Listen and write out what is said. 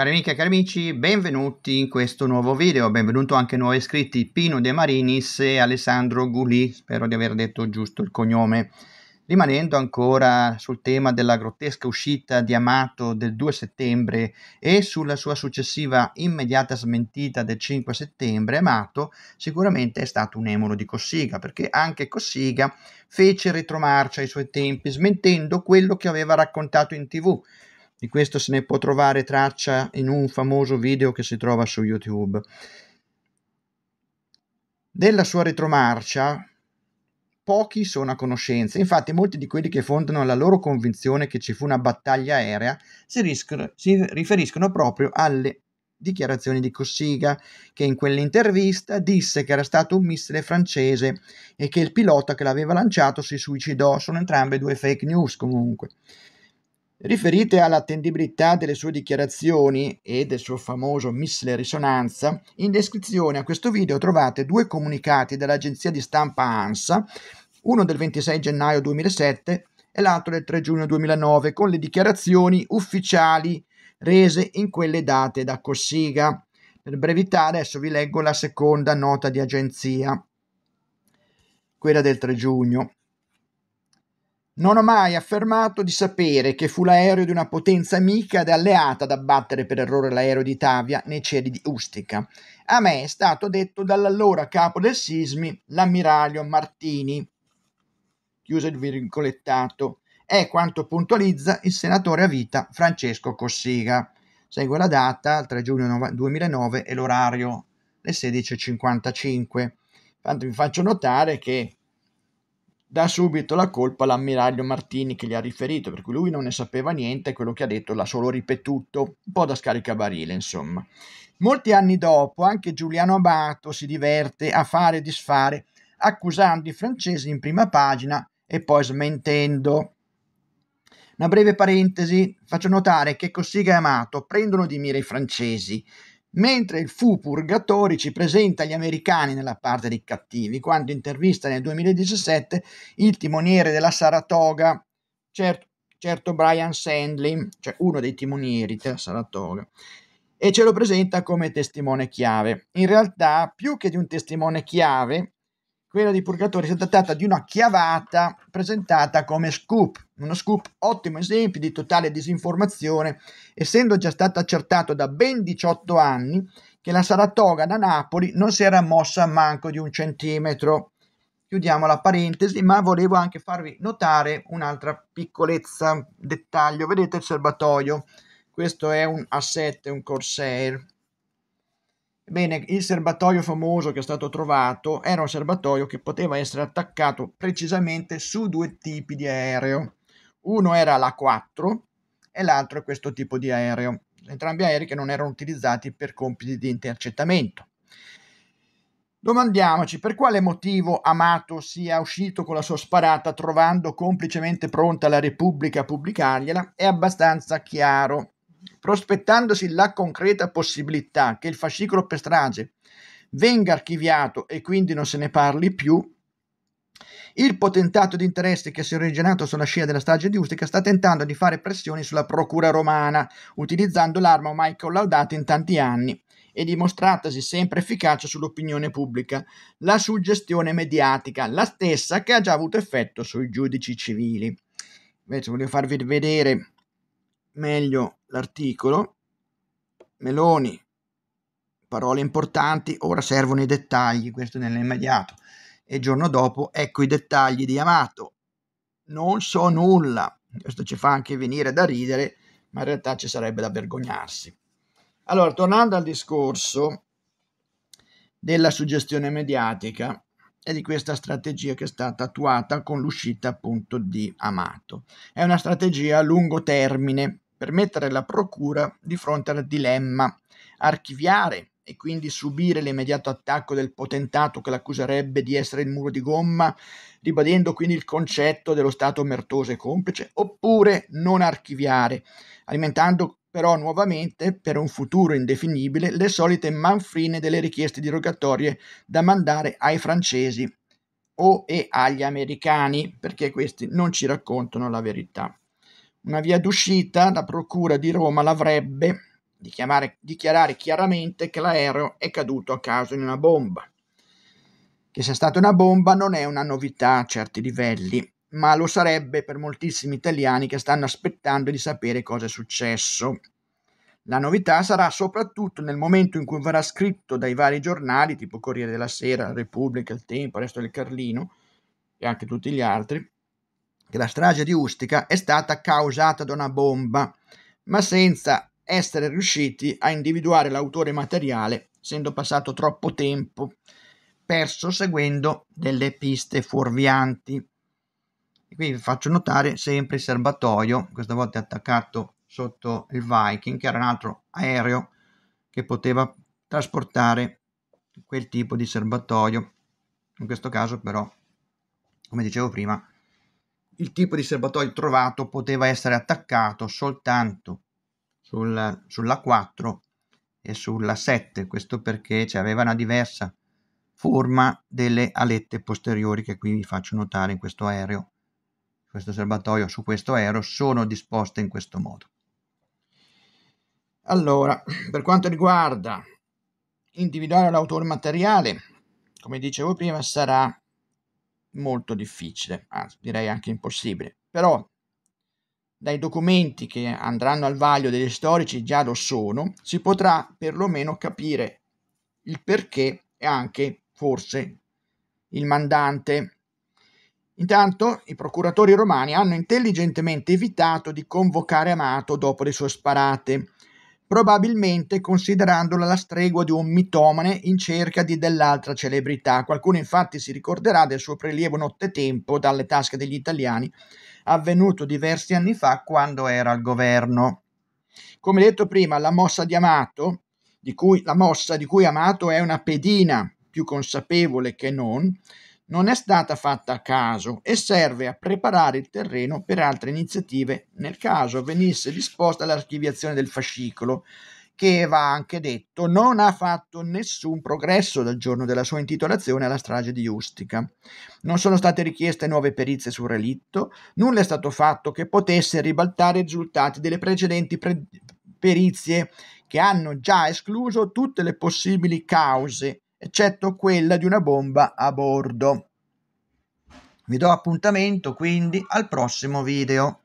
Cari amiche e cari amici, benvenuti in questo nuovo video, benvenuto anche nuovi iscritti Pino De Marinis e Alessandro Guli, spero di aver detto giusto il cognome. Rimanendo ancora sul tema della grottesca uscita di Amato del 2 settembre e sulla sua successiva immediata smentita del 5 settembre, Amato sicuramente è stato un emulo di Cossiga, perché anche Cossiga fece retromarcia ai suoi tempi, smentendo quello che aveva raccontato in tv di questo se ne può trovare traccia in un famoso video che si trova su YouTube. Della sua retromarcia pochi sono a conoscenza, infatti molti di quelli che fondano la loro convinzione che ci fu una battaglia aerea si, riscono, si riferiscono proprio alle dichiarazioni di Cossiga, che in quell'intervista disse che era stato un missile francese e che il pilota che l'aveva lanciato si suicidò. Sono entrambe due fake news comunque riferite all'attendibilità delle sue dichiarazioni e del suo famoso missile risonanza, in descrizione a questo video trovate due comunicati dell'agenzia di stampa ANSA, uno del 26 gennaio 2007 e l'altro del 3 giugno 2009, con le dichiarazioni ufficiali rese in quelle date da Cossiga. Per brevità adesso vi leggo la seconda nota di agenzia, quella del 3 giugno. Non ho mai affermato di sapere che fu l'aereo di una potenza amica ed alleata ad abbattere per errore l'aereo di Tavia nei cieli di Ustica. A me è stato detto dall'allora capo del sismi, l'ammiraglio Martini. Chiuso il virgolettato. È quanto puntualizza il senatore a vita Francesco Cossiga. Segue la data, 3 giugno 2009 e l'orario, le 16.55. Tanto vi faccio notare che da subito la colpa all'ammiraglio Martini che gli ha riferito, per cui lui non ne sapeva niente, quello che ha detto l'ha solo ripetuto, un po' da scaricabarile insomma. Molti anni dopo anche Giuliano Abato si diverte a fare e disfare, accusando i francesi in prima pagina e poi smentendo. Una breve parentesi, faccio notare che Cossiga e Amato prendono di mira i francesi, Mentre il Fu Purgatori ci presenta gli americani nella parte dei cattivi, quando intervista nel 2017 il timoniere della Saratoga, certo, certo Brian Sandley, cioè uno dei timonieri della Saratoga, e ce lo presenta come testimone chiave. In realtà, più che di un testimone chiave, quella di Purgatori si è trattata di una chiavata presentata come scoop, uno scoop ottimo esempio di totale disinformazione, essendo già stato accertato da ben 18 anni che la Saratoga da Napoli non si era mossa manco di un centimetro. Chiudiamo la parentesi, ma volevo anche farvi notare un'altra piccolezza, dettaglio, vedete il serbatoio, questo è un A7, un Corsair, Bene, il serbatoio famoso che è stato trovato era un serbatoio che poteva essere attaccato precisamente su due tipi di aereo. Uno era l'A4 e l'altro è questo tipo di aereo. Entrambi aerei che non erano utilizzati per compiti di intercettamento. Domandiamoci per quale motivo Amato sia uscito con la sua sparata trovando complicemente pronta la Repubblica a pubblicargliela è abbastanza chiaro prospettandosi la concreta possibilità che il fascicolo per strage venga archiviato e quindi non se ne parli più, il potentato di interesse che si è originato sulla scia della strage di Ustica sta tentando di fare pressioni sulla procura romana, utilizzando l'arma ormai collaudata in tanti anni e dimostratasi sempre efficace sull'opinione pubblica, la suggestione mediatica, la stessa che ha già avuto effetto sui giudici civili. Invece voglio farvi vedere meglio l'articolo. Meloni, parole importanti, ora servono i dettagli, questo nell'immediato. E il giorno dopo, ecco i dettagli di Amato. Non so nulla. Questo ci fa anche venire da ridere, ma in realtà ci sarebbe da vergognarsi. Allora, tornando al discorso della suggestione mediatica e di questa strategia che è stata attuata con l'uscita appunto di Amato. È una strategia a lungo termine per mettere la Procura di fronte al dilemma archiviare e quindi subire l'immediato attacco del potentato che l'accuserebbe di essere il muro di gomma, ribadendo quindi il concetto dello Stato omertoso e complice, oppure non archiviare, alimentando però nuovamente, per un futuro indefinibile, le solite manfrine delle richieste derogatorie da mandare ai francesi o e agli americani, perché questi non ci raccontano la verità. Una via d'uscita, la Procura di Roma l'avrebbe di dichiarare chiaramente che l'aereo è caduto a caso di una bomba. Che sia stata una bomba non è una novità a certi livelli, ma lo sarebbe per moltissimi italiani che stanno aspettando di sapere cosa è successo. La novità sarà soprattutto nel momento in cui verrà scritto dai vari giornali, tipo Corriere della Sera, Repubblica, Il Tempo, Resto del Carlino e anche tutti gli altri, che la strage di Ustica è stata causata da una bomba, ma senza essere riusciti a individuare l'autore materiale, essendo passato troppo tempo perso seguendo delle piste fuorvianti. E qui vi faccio notare sempre il serbatoio, questa volta attaccato sotto il Viking, che era un altro aereo che poteva trasportare quel tipo di serbatoio. In questo caso però, come dicevo prima, il tipo di serbatoio trovato poteva essere attaccato soltanto sulla, sulla 4 e sulla 7, questo perché cioè, aveva una diversa forma delle alette posteriori che qui vi faccio notare in questo aereo, questo serbatoio su questo aereo, sono disposte in questo modo. Allora, per quanto riguarda individuare l'autore materiale, come dicevo prima, sarà molto difficile, anzi direi anche impossibile. Però dai documenti che andranno al vaglio degli storici già lo sono, si potrà perlomeno capire il perché e anche forse il mandante. Intanto i procuratori romani hanno intelligentemente evitato di convocare Amato dopo le sue sparate, probabilmente considerandola la stregua di un mitomane in cerca di dell'altra celebrità. Qualcuno infatti si ricorderà del suo prelievo nottetempo dalle tasche degli italiani, avvenuto diversi anni fa quando era al governo. Come detto prima, la mossa di Amato, di cui, la mossa di cui Amato è una pedina più consapevole che non, non è stata fatta a caso e serve a preparare il terreno per altre iniziative nel caso venisse disposta l'archiviazione del fascicolo, che va anche detto non ha fatto nessun progresso dal giorno della sua intitolazione alla strage di Ustica. Non sono state richieste nuove perizie sul relitto, nulla è stato fatto che potesse ribaltare i risultati delle precedenti pre- perizie che hanno già escluso tutte le possibili cause eccetto quella di una bomba a bordo. Vi do appuntamento quindi al prossimo video.